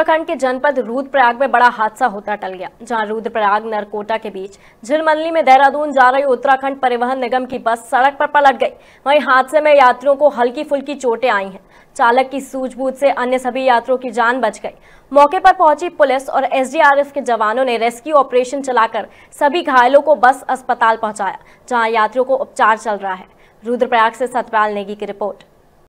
उत्तराखंड के जनपद रुद्रप्रयाग में बड़ा हादसा होता टल गया जहां रुद्रप्रयाग नरकोटा के बीच झिलमलनी में देहरादून जा रही उत्तराखंड परिवहन निगम की बस सड़क पर पलट गई वहीं हादसे में यात्रियों को हल्की फुल्की चोटें आई हैं चालक की सूझबूझ से अन्य सभी यात्रियों की जान बच गई मौके पर पहुंची पुलिस और एस के जवानों ने रेस्क्यू ऑपरेशन चलाकर सभी घायलों को बस अस्पताल पहुंचाया जहाँ यात्रियों को उपचार चल रहा है रुद्रप्रयाग से सतपाल नेगी की रिपोर्ट